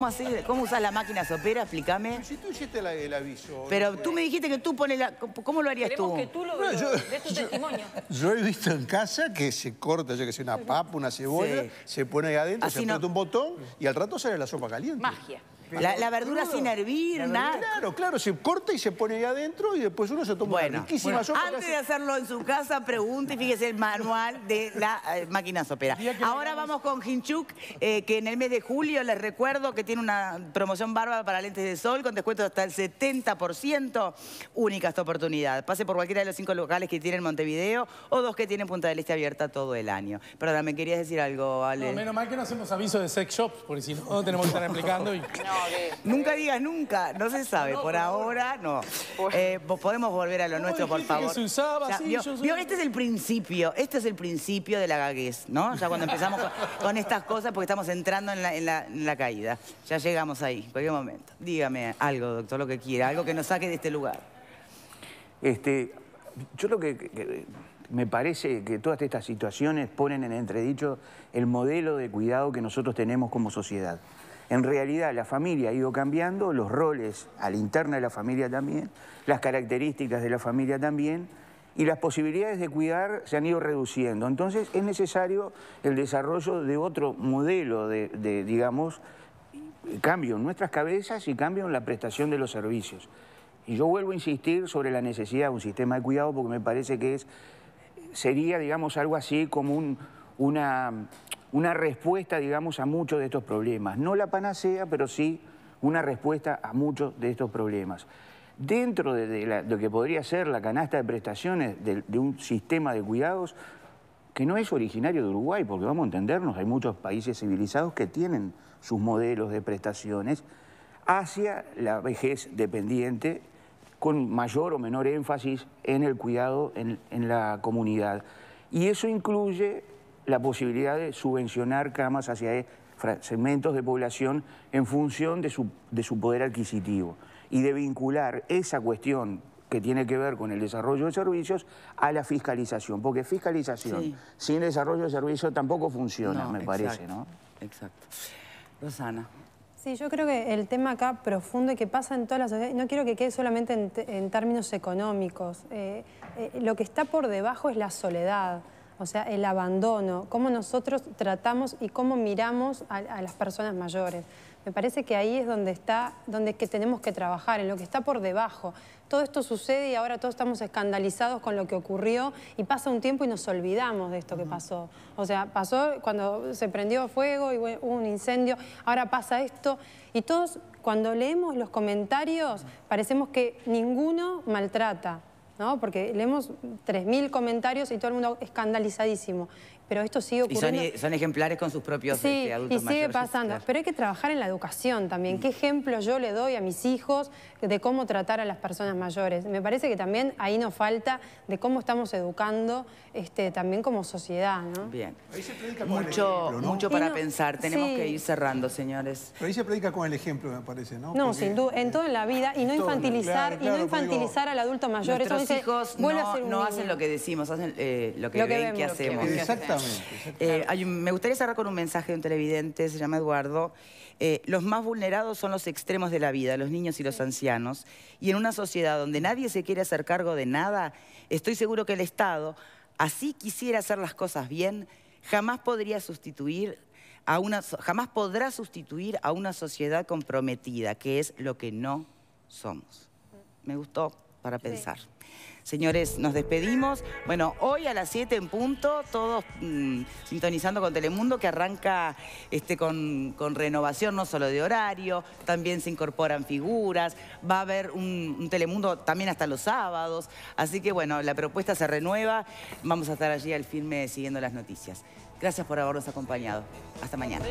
¿Cómo, así, ¿Cómo usás la máquina sopera? Explícame. Si tú hiciste el aviso. Pero tú me dijiste que tú pones la... ¿Cómo lo harías tú? que tú lo, yo- tu testimonio. Yo he visto en casa que se corta, ya que sea una papa, una cebolla, se pone ahí adentro, se un botón y al rato sale la sopa caliente. Magia. La, verdura sin hervir, nada. Claro, claro, se corta y se pone ahí adentro y después uno se toma una riquísima bueno. Antes de hacerlo en su casa, pregunte y fíjese el manual de la eh, máquina sopera. Ahora vamos con Hinchuk, eh, que en el mes de julio les recuerdo que tiene una promoción bárbara para lentes de sol con descuento hasta el 70%. Única esta oportunidad. Pase por cualquiera de los cinco locales que tiene en Montevideo o dos que tienen Punta de Lista este abierta todo el año. Perdón, me querías decir algo, Ale. menos mal que no hacemos aviso de sex shops, porque si no, tenemos que estar explicando y... Nunca digas nunca, no se sabe. por ahora, no. Eh, podemos volver a lo nuestro, por favor. este es el principio, este es el principio de la gaguez, ¿no? Ya cuando empezamos con, estas cosas, porque estamos entrando en la, caída. Ya llegamos ahí, cualquier momento. Dígame algo, doctor, lo que quiera, algo que nos saque de este lugar. Este, yo lo que me parece que todas estas situaciones ponen en entredicho el modelo de cuidado que nosotros tenemos como sociedad. En realidad la familia ha ido cambiando, los roles a la interna de la familia también, las características de la familia también, y las posibilidades de cuidar se han ido reduciendo. Entonces es necesario el desarrollo de otro modelo de, digamos, cambio en nuestras cabezas y cambio en la prestación de los servicios. Y yo vuelvo a insistir sobre la necesidad de un sistema de cuidado porque me parece que es, sería, digamos, algo así como un, una, una respuesta, digamos, a muchos de estos problemas. No la panacea, pero sí una respuesta a muchos de estos problemas. Dentro de, lo que podría ser la canasta de prestaciones de, un sistema de cuidados que no es originario de Uruguay, porque vamos a entendernos, hay muchos países civilizados que tienen sus modelos de prestaciones hacia la vejez dependiente con mayor o menor énfasis en el cuidado en la comunidad. Y eso incluye la posibilidad de subvencionar camas hacia e-, segmentos de población en función de su, de su poder adquisitivo y de vincular esa cuestión que tiene que ver con el desarrollo de servicios a la fiscalización, porque fiscalización sin desarrollo de servicios tampoco funciona, me parece, ¿no? Exacto. Rosana. Sí, yo creo que el tema acá profundo y que pasa en todas las no quiero que quede solamente en, términos económicos, eh, eh, lo que está por debajo es la soledad o sea, el abandono, cómo nosotros tratamos y cómo miramos a, las personas mayores. Me parece que ahí es donde está, donde que tenemos que trabajar, en lo que está por debajo. Todo esto sucede y ahora todos estamos escandalizados con lo que ocurrió y pasa un tiempo y nos olvidamos de esto que pasó. O sea, pasó cuando se prendió fuego y hubo un incendio, ahora pasa esto y todos cuando leemos los comentarios parecemos que ninguno maltrata. ¿no? Porque leemos 3.000 comentarios y todo el mundo escandalizadísimo pero esto sigue ocurriendo. Y e-, son, ejemplares con sus propios este, sí, adultos y sigue pasando. Pero hay que trabajar en la educación también. Mm. ¿Qué ejemplo yo le doy a mis hijos de cómo tratar a las personas mayores? Me parece que también ahí nos falta de cómo estamos educando este, también como sociedad, Bien. Ahí se predica con mucho, el ejemplo, Mucho para pensar. Tenemos que ir cerrando, señores. Pero ahí se predica con el ejemplo, me parece, ¿no? No, sin duda. En eh, toda la vida. Y no infantilizar, y no infantilizar al adulto mayor. Nuestros hijos no, hacen lo que decimos, hacen eh, lo que ven que hacemos. Exactamente. Eh, me gustaría cerrar con un mensaje de un televidente, se llama Eduardo. Eh, los más vulnerados son los extremos de la vida, los niños y los ancianos. Y en una sociedad donde nadie se quiere hacer cargo de nada, estoy seguro que el Estado, así quisiera hacer las cosas bien, jamás podría sustituir a una, jamás podrá sustituir a una sociedad comprometida, que es lo que no somos. Me gustó para pensar. Señores, nos despedimos. Bueno, hoy a las 7 en punto, todos mm, sintonizando con Telemundo, que arranca este, con, renovación no solo de horario, también se incorporan figuras, va a haber un, un, Telemundo también hasta los sábados. Así que bueno, la propuesta se renueva, vamos a estar allí al firme siguiendo las noticias. Gracias por habernos acompañado. Hasta mañana.